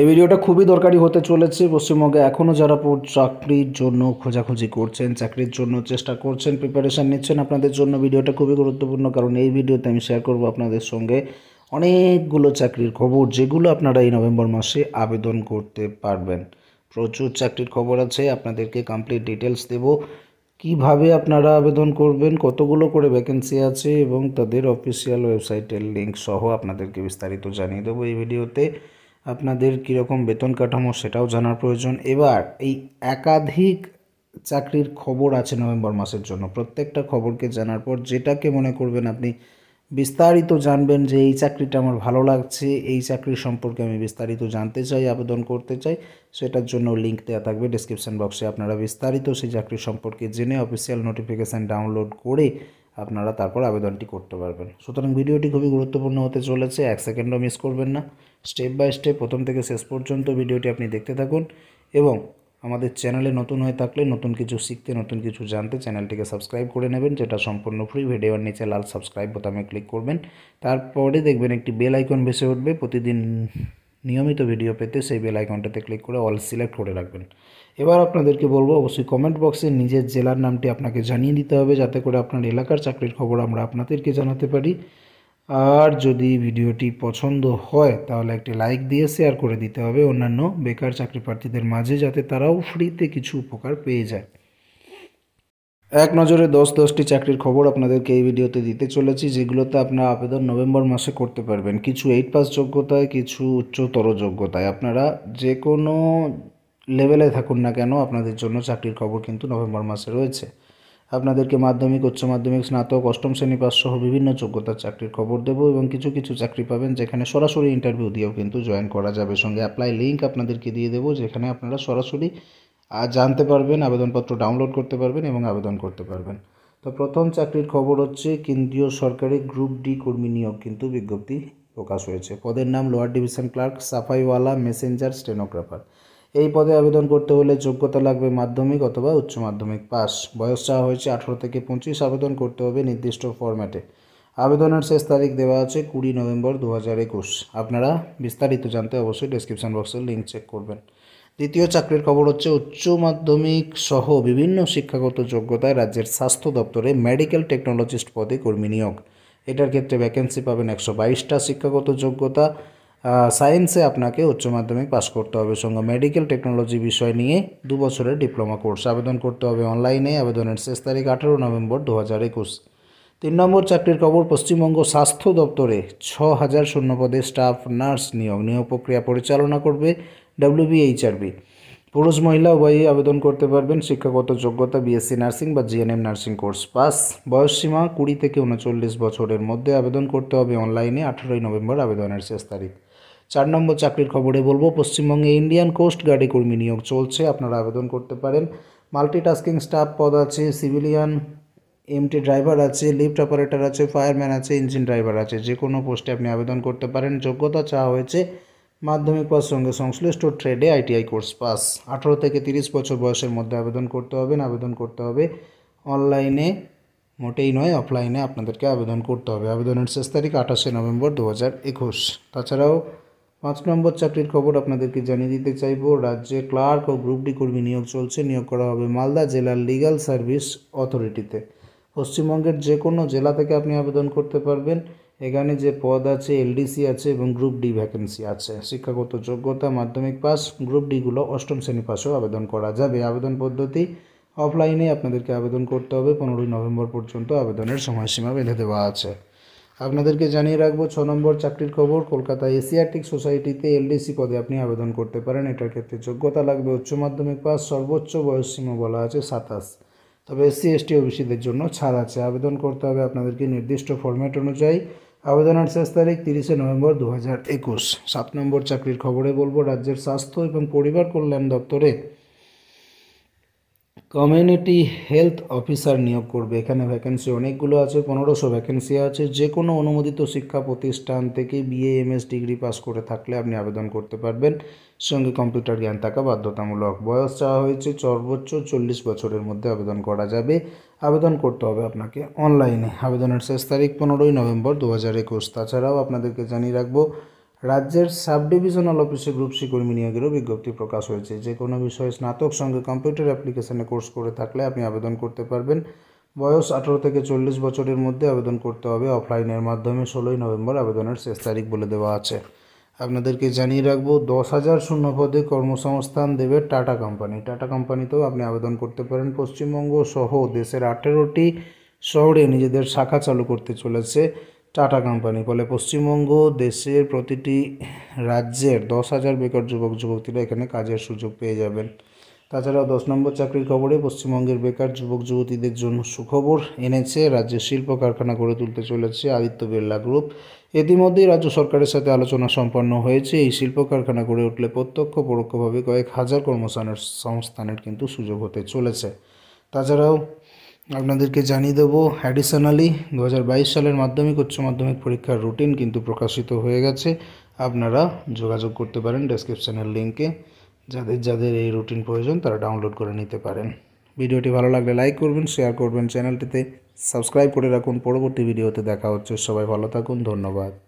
এই ভিডিওটা খুবই দরকারি হতে চলেছে পশ্চিমবঙ্গে এখনও যারা চাকরির জন্য খোঁজাখুঁজি করছেন চাকরির জন্য চেষ্টা করছেন প্রিপারেশান নিচ্ছেন আপনাদের জন্য ভিডিওটা খুবই গুরুত্বপূর্ণ কারণ এই ভিডিওতে আমি শেয়ার করবো আপনাদের সঙ্গে অনেকগুলো চাকরির খবর যেগুলো আপনারা এই নভেম্বর মাসে আবেদন করতে পারবেন প্রচুর চাকরির খবর আছে আপনাদেরকে কমপ্লিট ডিটেলস দেব কিভাবে আপনারা আবেদন করবেন কতগুলো করে ভ্যাকেন্সি আছে এবং তাদের অফিসিয়াল ওয়েবসাইটের লিঙ্ক সহ আপনাদেরকে বিস্তারিত জানিয়ে দেবো এই ভিডিওতে আপনাদের কীরকম বেতন কাঠামো সেটাও জানার প্রয়োজন এবার এই একাধিক চাকরির খবর আছে নভেম্বর মাসের জন্য প্রত্যেকটা খবরকে জানার পর যেটাকে মনে করবেন আপনি বিস্তারিত জানবেন যে এই চাকরিটা আমার ভালো লাগছে এই চাকরি সম্পর্কে আমি বিস্তারিত জানতে চাই আবেদন করতে চাই সেটার জন্য লিঙ্ক দেওয়া থাকবে ডিসক্রিপশান বক্সে আপনারা বিস্তারিত সেই চাকরি সম্পর্কে জেনে অফিসিয়াল নোটিফিকেশান ডাউনলোড করে আপনারা তারপর আবেদনটি করতে পারবেন সুতরাং ভিডিওটি খুবই গুরুত্বপূর্ণ হতে চলেছে এক সেকেন্ডও মিস করবেন না স্টেপ বাই স্টেপ প্রথম থেকে শেষ পর্যন্ত ভিডিওটি আপনি দেখতে থাকুন এবং আমাদের চ্যানেলে নতুন হয়ে থাকলে নতুন কিছু শিখতে নতুন কিছু জানতে চ্যানেলটিকে সাবস্ক্রাইব করে নেবেন যেটা সম্পূর্ণ ফ্রি ভিডিওর নিচে লাল সাবস্ক্রাইব বোতামে ক্লিক করবেন তারপরে দেখবেন একটি বেল আইকন বেসে উঠবে প্রতিদিন নিয়মিত ভিডিও পেতে সেই বেল আইকনটাতে ক্লিক করে অল সিলেক্ট করে রাখবেন এবার আপনাদেরকে বলবো অবশ্যই কমেন্ট বক্সে নিজের জেলার নামটি আপনাকে জানিয়ে দিতে হবে যাতে করে আপনার এলাকার চাকরির খবর আমরা আপনাদেরকে জানাতে পারি আর যদি ভিডিওটি পছন্দ হয় তাহলে একটি লাইক দিয়ে শেয়ার করে দিতে হবে অন্যান্য বেকার চাকরি প্রার্থীদের মাঝে যাতে তারাও ফ্রিতে কিছু উপকার পেয়ে যায় এক নজরে দশ দশটি চাকরির খবর আপনাদেরকে এই ভিডিওতে দিতে চলেছি যেগুলোতে আপনারা আবেদন নভেম্বর মাসে করতে পারবেন কিছু এইট পাস যোগ্যতায় কিছু উচ্চতর যোগ্যতায় আপনারা যে কোনো লেভেলে থাকুন না কেন আপনাদের জন্য চাকরির খবর কিন্তু নভেম্বর মাসে রয়েছে আপনাদেরকে মাধ্যমিক উচ্চ মাধ্যমিক স্নাতক অষ্টম শ্রেণী পাস সহ বিভিন্ন যোগ্যতার চাকরির খবর দেবো এবং কিছু কিছু চাকরি পাবেন যেখানে সরাসরি ইন্টারভিউ দিয়েও কিন্তু জয়েন করা যাবে সঙ্গে অ্যাপ্লাই লিঙ্ক আপনাদেরকে দিয়ে দেবো যেখানে আপনারা সরাসরি আর জানতে পারবেন আবেদনপত্র ডাউনলোড করতে পারবেন এবং আবেদন করতে পারবেন তো প্রথম চাকরির খবর হচ্ছে কেন্দ্রীয় সরকারি গ্রুপ ডি কর্মী নিয়োগ কিন্তু বিজ্ঞপ্তি প্রকাশ হয়েছে পদের নাম লোয়ার ডিভিশন ক্লার্ক সাফাইওয়ালা মেসেঞ্জার স্টেনোগ্রাফার এই পদে আবেদন করতে হলে যোগ্যতা লাগবে মাধ্যমিক অথবা উচ্চ মাধ্যমিক পাস বয়স চাওয়া হয়েছে আঠেরো থেকে পঁচিশ আবেদন করতে হবে নির্দিষ্ট ফরম্যাটে আবেদনের শেষ তারিখ দেওয়া আছে কুড়ি নভেম্বর দু হাজার একুশ আপনারা বিস্তারিত জানতে অবশ্যই ডিসক্রিপশান বক্সের লিঙ্ক চেক করবেন দ্বিতীয় চাকরির খবর হচ্ছে উচ্চ মাধ্যমিক সহ বিভিন্ন শিক্ষাগত যোগ্যতায় রাজ্যের স্বাস্থ্য দপ্তরে মেডিকেল টেকনোলজিস্ট পদে কর্মী নিয়োগ এটার ক্ষেত্রে ভ্যাকেন্সি পাবেন একশো বাইশটা শিক্ষাগত যোগ্যতা সায়েন্সে আপনাকে উচ্চ মাধ্যমিক পাস করতে হবে সঙ্গে মেডিকেল টেকনোলজি বিষয় নিয়ে দু বছরের ডিপ্লোমা কোর্স আবেদন করতে হবে অনলাইনে আবেদনের শেষ তারিখ আঠারো নভেম্বর দু হাজার একুশ তিন নম্বর চাকরির খবর পশ্চিমবঙ্গ স্বাস্থ্য দপ্তরে ছ হাজার পদে স্টাফ নার্স নিয়োগ নিয়োগ প্রক্রিয়া পরিচালনা করবে ডাব্লিউবিএইচআরবি পুরুষ মহিলা উভয়ই আবেদন করতে পারবেন শিক্ষাগত যোগ্যতা বিএসসি নার্সিং বা জিএনএম নার্সিং কোর্স পাস বয়সসীমা কুড়ি থেকে উনচল্লিশ বছরের মধ্যে আবেদন করতে হবে অনলাইনে আঠেরোই নভেম্বর আবেদনের শেষ তারিখ চার নম্বর চাকরির খবরে বলবো পশ্চিমবঙ্গে ইন্ডিয়ান কোস্ট গার্ডে কর্মী নিয়োগ চলছে আপনারা আবেদন করতে পারেন মাল্টিটাস্কিং স্টাফ পদ আছে সিভিলিয়ান এমটি ড্রাইভার আছে লিফট অপারেটর আছে ফায়ারম্যান আছে ইঞ্জিন ড্রাইভার আছে যে কোনো পোস্টে আপনি আবেদন করতে পারেন যোগ্যতা চাওয়া হয়েছে মাধ্যমিক পাস সঙ্গে সংশ্লিষ্ট ট্রেডে আইটিআই কোর্স পাস আঠারো থেকে তিরিশ বছর বয়সের মধ্যে আবেদন করতে হবে আবেদন করতে হবে অনলাইনে মোটেই নয় অফলাইনে আপনাদেরকে আবেদন করতে হবে আবেদনের শেষ তারিখ আঠাশে নভেম্বর দু হাজার একুশ তাছাড়াও পাঁচ নম্বর চাকরির খবর আপনাদেরকে জানিয়ে দিতে চাইব রাজ্যে ক্লার্ক ও গ্রুপ ডি কর্মী নিয়োগ চলছে নিয়োগ করা হবে মালদা জেলার লিগাল সার্ভিস অথরিটিতে পশ্চিমবঙ্গের যে কোনো জেলা থেকে আপনি আবেদন করতে পারবেন এখানে যে পদ আছে এলডিসি আছে এবং গ্রুপ ডি ভ্যাকেন্সি আছে শিক্ষাগত যোগ্যতা মাধ্যমিক পাস গ্রুপ ডিগুলো অষ্টম শ্রেণী পাশেও আবেদন করা যাবে আবেদন পদ্ধতি অফলাইনে আপনাদেরকে আবেদন করতে হবে পনেরোই নভেম্বর পর্যন্ত আবেদনের সময়সীমা বেঁধে দেওয়া আছে আপনাদেরকে জানিয়ে রাখবো ছ নম্বর চাকরির খবর কলকাতা এশিয়াটিক সোসাইটিতে এলডিসি পদে আপনি আবেদন করতে পারেন এটার ক্ষেত্রে যোগ্যতা লাগবে উচ্চ মাধ্যমিক পাস সর্বোচ্চ বয়সসীমা বলা আছে সাতাশ তবে এসসি এসটি ওবিসিদের জন্য ছাড় আছে আবেদন করতে হবে আপনাদেরকে নির্দিষ্ট ফরম্যাট অনুযায়ী আবেদনের শেষ তারিখ তিরিশে নভেম্বর দু হাজার একুশ সাত নম্বর চাকরির খবরে বলবো রাজ্যের স্বাস্থ্য এবং পরিবার কল্যাণ দপ্তরে কমিউনিটি হেলথ অফিসার নিয়োগ করবে এখানে ভ্যাকেন্সি অনেকগুলো আছে পনেরোশো ভ্যাকেন্সি আছে যে কোনো অনুমোদিত শিক্ষা প্রতিষ্ঠান থেকে বিএ এমএস ডিগ্রি পাস করে থাকলে আপনি আবেদন করতে পারবেন সঙ্গে কম্পিউটার জ্ঞান থাকা বাধ্যতামূলক বয়স চাওয়া হয়েছে সর্বোচ্চ চল্লিশ বছরের মধ্যে আবেদন করা যাবে আবেদন করতে হবে আপনাকে অনলাইনে আবেদনের শেষ তারিখ পনেরোই নভেম্বর দু হাজার একুশ তাছাড়াও আপনাদেরকে জানিয়ে রাখবো রাজ্যের সাব ডিভিশনাল অফিসে গ্রুপ সি কর্মী নিয়োগেরও বিজ্ঞপ্তি প্রকাশ হয়েছে যে কোনো বিষয়ে স্নাতক সঙ্গে কম্পিউটার অ্যাপ্লিকেশানে কোর্স করে থাকলে আপনি আবেদন করতে পারবেন বয়স আঠারো থেকে চল্লিশ বছরের মধ্যে আবেদন করতে হবে অফলাইনের মাধ্যমে ষোলোই নভেম্বর আবেদনের শেষ তারিখ বলে দেওয়া আছে আপনাদেরকে জানিয়ে রাখবো দশ হাজার শূন্য পদে কর্মসংস্থান দেবে টাটা কোম্পানি টাটা কোম্পানিতেও আপনি আবেদন করতে পারেন পশ্চিমবঙ্গ সহ দেশের আঠেরোটি শহরে নিজেদের শাখা চালু করতে চলেছে টাটা কোম্পানি ফলে পশ্চিমবঙ্গ দেশের প্রতিটি রাজ্যের দশ হাজার বেকার যুবক যুবতীরা এখানে কাজের সুযোগ পেয়ে যাবেন তাছাড়াও দশ নম্বর চাকরির খবরে পশ্চিমবঙ্গের বেকার যুবক যুবতীদের জন্য সুখবর এনেছে রাজ্যের শিল্প কারখানা গড়ে তুলতে চলেছে আদিত্য বিড়লা গ্রুপ ইতিমধ্যেই রাজ্য সরকারের সাথে আলোচনা সম্পন্ন হয়েছে এই শিল্প কারখানা গড়ে উঠলে প্রত্যক্ষ পরোক্ষভাবে কয়েক হাজার কর্মসংস্থানের কিন্তু সুযোগ হতে চলেছে তাছাড়াও আপনাদেরকে জানিয়ে দেবো অ্যাডিশনালি দু সালের মাধ্যমিক উচ্চ মাধ্যমিক পরীক্ষার রুটিন কিন্তু প্রকাশিত হয়ে গেছে আপনারা যোগাযোগ করতে পারেন ডেসক্রিপশানের লিঙ্কে যাদের যাদের এই রুটিন প্রয়োজন তারা ডাউনলোড করে নিতে পারেন ভিডিওটি ভালো লাগলে লাইক করবেন শেয়ার করবেন চ্যানেলটিতে সাবস্ক্রাইব করে রাখুন পরবর্তী ভিডিওতে দেখা হচ্ছে সবাই ভালো থাকুন ধন্যবাদ